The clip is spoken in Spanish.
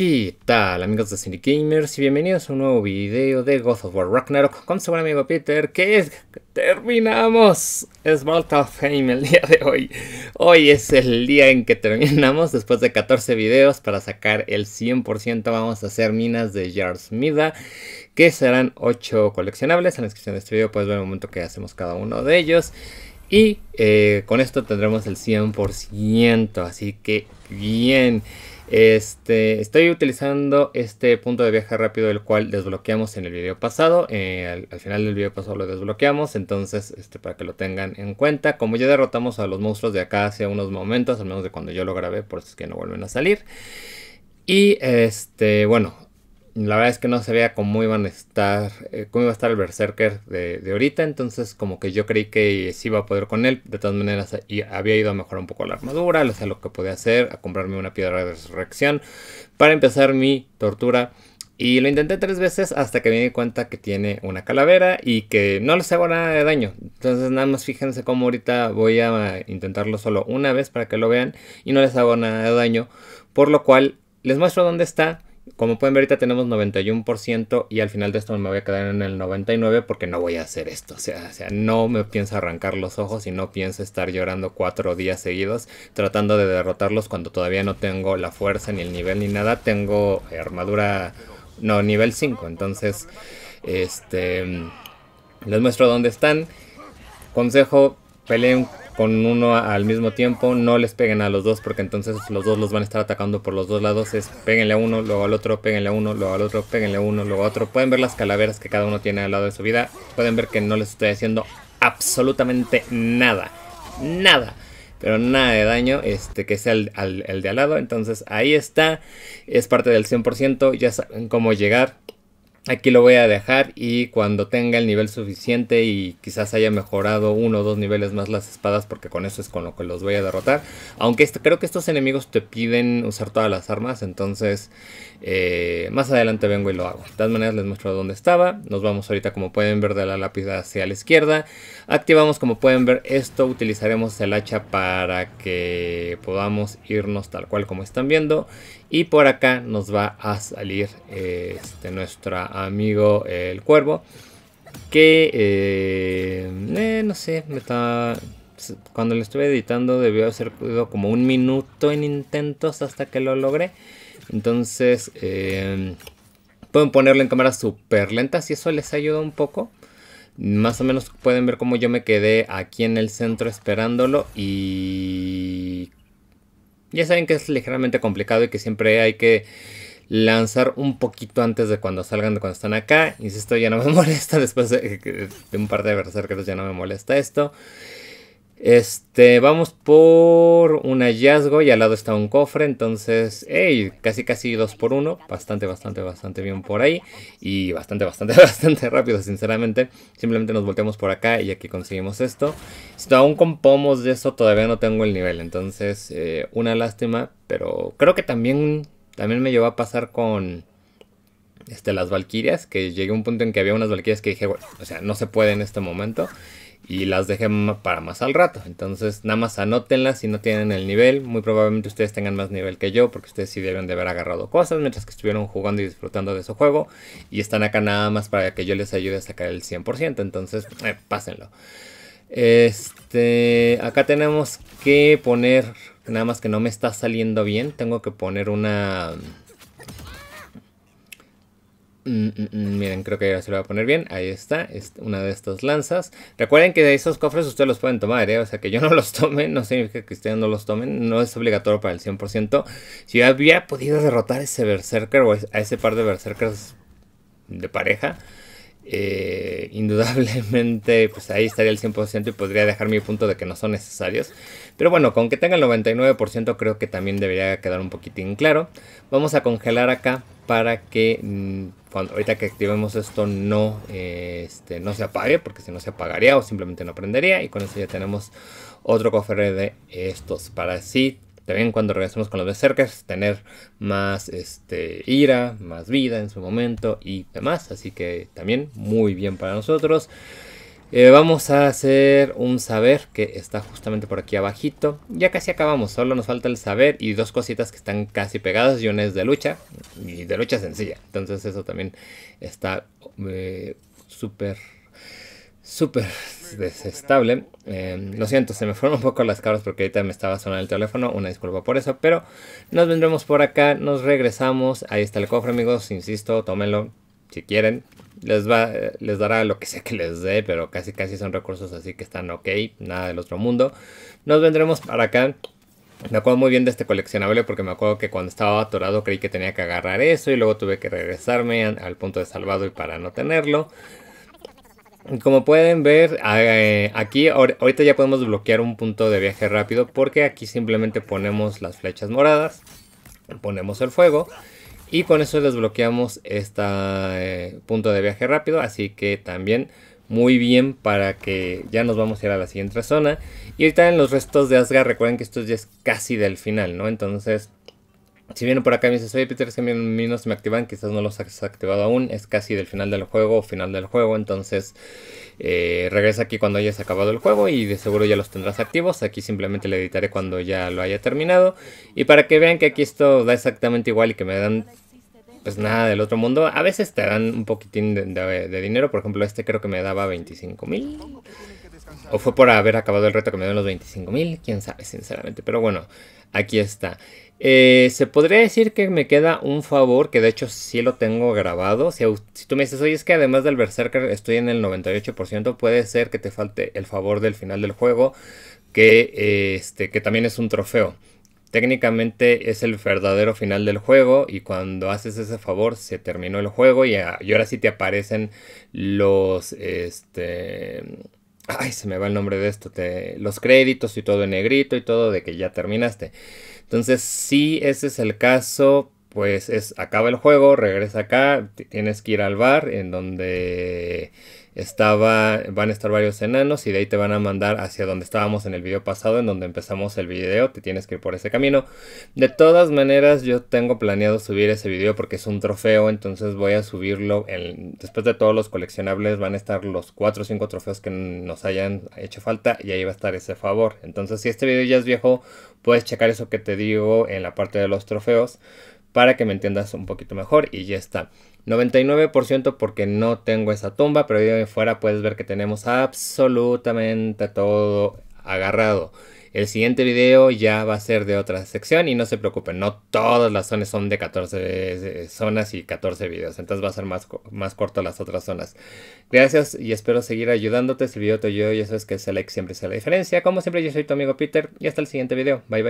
¿Qué tal amigos de Cindy Gamers y bienvenidos a un nuevo video de God of War Ragnarok con su buen amigo Peter que es... terminamos es of Fame el día de hoy. Hoy es el día en que terminamos después de 14 videos para sacar el 100% vamos a hacer minas de Jars Mida que serán 8 coleccionables. En la descripción de este video puedes ver el momento que hacemos cada uno de ellos. Y eh, con esto tendremos el 100%, así que bien. Este, estoy utilizando este punto de viaje rápido, el cual desbloqueamos en el video pasado. Eh, al, final del video pasado lo desbloqueamos, entonces este, para que lo tengan en cuenta. Como ya derrotamos a los monstruos de acá hace unos momentos, al menos de cuando yo lo grabé, por eso es que no vuelven a salir. Y este, bueno, la verdad es que no sabía cómo iban a estar, eh, cómo iba a estar el Berserker de, ahorita, entonces como que yo creí que sí iba a poder con él, de todas maneras y había ido a mejorar un poco la armadura, lo que podía hacer, a comprarme una piedra de resurrección para empezar mi tortura. Y lo intenté tres veces hasta que me di cuenta que tiene una calavera y que no les hago nada de daño. Entonces nada más fíjense cómo ahorita voy a intentarlo solo una vez para que lo vean y no les hago nada de daño. Por lo cual les muestro dónde está como pueden ver, ahorita tenemos 91% y al final de esto me voy a quedar en el 99% porque no voy a hacer esto. O sea, no me pienso arrancar los ojos y no pienso estar llorando cuatro días seguidos tratando de derrotarlos cuando todavía no tengo la fuerza ni el nivel ni nada. Tengo armadura, no, nivel 5. Entonces, este, les muestro dónde están. Consejo, peleen con uno al mismo tiempo, no les peguen a los dos porque entonces los dos los van a estar atacando por los dos lados, es péguenle a uno, luego al otro, péguenle a uno, luego al otro, péguenle a uno, luego a otro. Pueden ver las calaveras que cada uno tiene al lado de su vida, pueden ver que no les estoy haciendo absolutamente nada, nada. Pero nada de daño, este, que sea al, el de al lado. Entonces ahí está. Es parte del 100%. Ya saben cómo llegar aquí lo voy a dejar y cuando tenga el nivel suficiente y quizás haya mejorado uno o dos niveles más las espadas porque con eso es con lo que los voy a derrotar. Aunque este, creo que estos enemigos te piden usar todas las armas, entonces eh, más adelante vengo y lo hago. De todas maneras les muestro dónde estaba, nos vamos ahorita como pueden ver de la lápida hacia la izquierda. Activamos como pueden ver esto, utilizaremos el hacha para que podamos irnos tal cual como están viendo y por acá nos va a salir este, nuestro amigo el cuervo. Que eh, eh, no sé, me cuando lo estuve editando debió haber sido como un minuto en intentos hasta que lo logré. Entonces eh, pueden ponerlo en cámara súper lenta si eso les ayuda un poco. Más o menos pueden ver cómo yo me quedé aquí en el centro esperándolo y ya saben que es ligeramente complicado y que siempre hay que lanzar un poquito antes de cuando salgan, de cuando están acá. Insisto, ya no me molesta después de, un par de berserkers, ya no me molesta esto. Este, vamos por un hallazgo y al lado está un cofre, entonces, hey, casi casi dos por uno, bastante, bastante, bastante bien por ahí y bastante, bastante, bastante rápido, sinceramente. Simplemente nos volteamos por acá y aquí conseguimos esto. aún con pomos de eso todavía no tengo el nivel, entonces, eh, una lástima, pero creo que también, también me llevó a pasar con este, las valquirias, que llegué a un punto en que había unas valquirias que dije, bueno, o sea, no se puede en este momento y las dejé para más al rato. Entonces, nada más anótenlas si no tienen el nivel. Muy probablemente ustedes tengan más nivel que yo, porque ustedes sí deben de haber agarrado cosas mientras que estuvieron jugando y disfrutando de su juego. Y están acá nada más para que yo les ayude a sacar el 100%. Entonces, eh, pásenlo. Este, acá tenemos que poner, nada más que no me está saliendo bien, tengo que poner una... Mm, mm, mm, miren, creo que ahora se lo voy a poner bien. Ahí está, es una de estas lanzas. Recuerden que de esos cofres ustedes los pueden tomar, ¿eh? O sea, que yo no los tome, no significa que ustedes no los tomen. No es obligatorio para el 100%. Si yo había podido derrotar ese berserker o a ese par de berserkers de pareja... Eh, indudablemente pues ahí estaría el 100% y podría dejar mi punto de que no son necesarios. Pero bueno, con que tenga el 99% creo que también debería quedar un poquitín claro. Vamos a congelar acá para que mm, ahorita que activemos esto no, eh, este, no se apague, porque si no se apagaría o simplemente no prendería. Y con eso ya tenemos otro cofre de estos para así también cuando regresemos con los berserkers, tener más este, ira, más vida en su momento y demás. Así que también muy bien para nosotros. Eh, vamos a hacer un saber que está justamente por aquí abajito. Ya casi acabamos, solo nos falta el saber y dos cositas que están casi pegadas. Y una es de lucha y de lucha sencilla. Entonces eso también está eh, súper, súper, desestable. Em, lo siento, se me fueron un poco las cabras porque ahorita me estaba sonando el teléfono. Una disculpa por eso, pero nos vendremos por acá, nos regresamos. Ahí está el cofre, amigos. Insisto, tómenlo si quieren. Les, va, les dará lo que sea que les dé, pero casi casi son recursos así que están ok, nada del otro mundo. Nos vendremos para acá. Me acuerdo muy bien de este coleccionable porque me acuerdo que cuando estaba atorado creí que tenía que agarrar eso y luego tuve que regresarme al punto de salvado y para no tenerlo. Como pueden ver, ah, eh, aquí ahorita ya podemos bloquear un punto de viaje rápido porque aquí simplemente ponemos las flechas moradas, ponemos el fuego y con eso desbloqueamos este punto de viaje rápido. Así que también muy bien para que ya nos vamos a ir a la siguiente zona. Y ahorita en los restos de Asgard, recuerden que esto ya es casi del final, ¿no? Entonces si vienen por acá y me dicen, oye Peter, es se me activan, quizás no los has activado aún, es casi del final del juego o final del juego, entonces eh, regresa aquí cuando hayas acabado el juego y de seguro ya los tendrás activos, aquí simplemente le editaré cuando ya lo haya terminado. Y para que vean que aquí esto da exactamente igual y que me dan pues nada del otro mundo, a veces te dan un poquitín de, dinero, por ejemplo este creo que me daba 25 mil o fue por haber acabado el reto que me dio los 25.000, quién sabe, sinceramente. Pero bueno, aquí está. Eh, se podría decir que me queda un favor, que de hecho sí lo tengo grabado. Si, tú me dices, oye, es que además del Berserker estoy en el 98%, puede ser que te falte el favor del final del juego, que, este, que también es un trofeo. Técnicamente es el verdadero final del juego y cuando haces ese favor se terminó el juego y, ah, y ahora sí te aparecen los... Este, Ay, se me va el nombre de esto. los créditos y todo en negrito y todo de que ya terminaste. Entonces, si ese es el caso, pues es acaba el juego, regresa acá, tienes que ir al bar en donde estaba, van a estar varios enanos y de ahí te van a mandar hacia donde estábamos en el video pasado, en donde empezamos el video, te tienes que ir por ese camino. De todas maneras, yo tengo planeado subir ese video porque es un trofeo, entonces voy a subirlo. después de todos los coleccionables van a estar los 4 o 5 trofeos que nos hayan hecho falta y ahí va a estar ese favor. Entonces, si este video ya es viejo, puedes checar eso que te digo en la parte de los trofeos para que me entiendas un poquito mejor y ya está. 99% porque no tengo esa tumba, pero de fuera puedes ver que tenemos absolutamente todo agarrado. El siguiente video ya va a ser de otra sección y no se preocupen, no todas las zonas son de 14 eh, zonas y 14 videos, entonces va a ser más, más corto las otras zonas. Gracias y espero seguir ayudándote. Si el video te ayudó, ya sabes que ese like siempre sea la diferencia. Como siempre, yo soy tu amigo Peter y hasta el siguiente video. Bye bye.